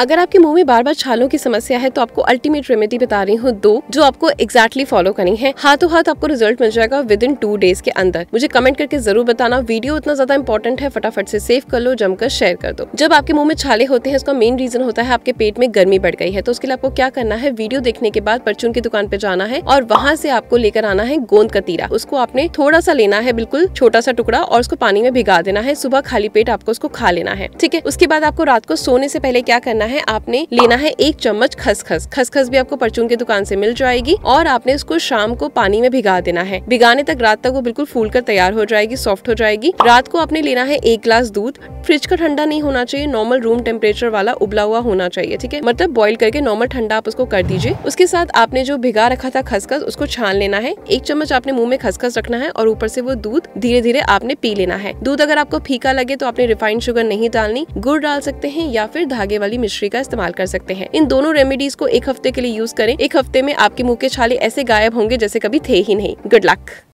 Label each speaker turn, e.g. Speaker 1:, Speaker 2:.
Speaker 1: अगर आपके मुंह में बार बार छालों की समस्या है तो आपको अल्टीमेट रेमेडी बता रही हूँ दो जो आपको एक्जैक्टली फॉलो करनी है हाथों हाथ आपको रिजल्ट मिल जाएगा विद इन टू डेज के अंदर मुझे कमेंट करके जरूर बताना वीडियो इतना ज्यादा इंपॉर्टेंट है फटाफट से सेव कर लो जमकर शेयर कर दो जब आपके मुंह में छाले होते हैं उसका मेन रीजन होता है आपके पेट में गर्मी बढ़ गई है तो उसके लिए आपको क्या करना है वीडियो देखने के बाद परचून की दुकान पे जाना है और वहाँ से आपको लेकर आना है गोंद का तीरा उसको आपने थोड़ा सा लेना है बिल्कुल छोटा सा टुकड़ा और उसको पानी में भिगा देना है सुबह खाली पेट आपको उसको खा लेना है ठीक है उसके बाद आपको रात को सोने से पहले क्या करना है है आपने लेना है एक चम्मच खसखस खसखस भी आपको परचून की दुकान से मिल जाएगी और आपने इसको शाम को पानी में भिगा देना है भिगाने तक रात तक वो बिल्कुल फूल कर तैयार हो जाएगी सॉफ्ट हो जाएगी रात को आपने लेना है एक ग्लास दूध फ्रिज का ठंडा नहीं होना चाहिए नॉर्मल रूम टेम्परेचर वाला उबला हुआ होना चाहिए ठीक है मतलब बॉइल करके नॉर्मल ठंडा आप उसको कर दीजिए उसके साथ आपने जो भिगा रखा था खसखस उसको छान लेना है एक चम्मच आपने मुंह में खसखस रखना है और ऊपर से वो दूध धीरे धीरे आपने पी लेना है दूध अगर आपको फीका लगे तो आपने रिफाइंड शुगर नहीं डालनी गुड़ डाल सकते हैं या फिर धागे वाली मिश्री मिश्री का इस्तेमाल कर सकते हैं इन दोनों रेमेडीज को एक हफ्ते के लिए यूज करें एक हफ्ते में आपके मुंह के छाले ऐसे गायब होंगे जैसे कभी थे ही नहीं गुड लक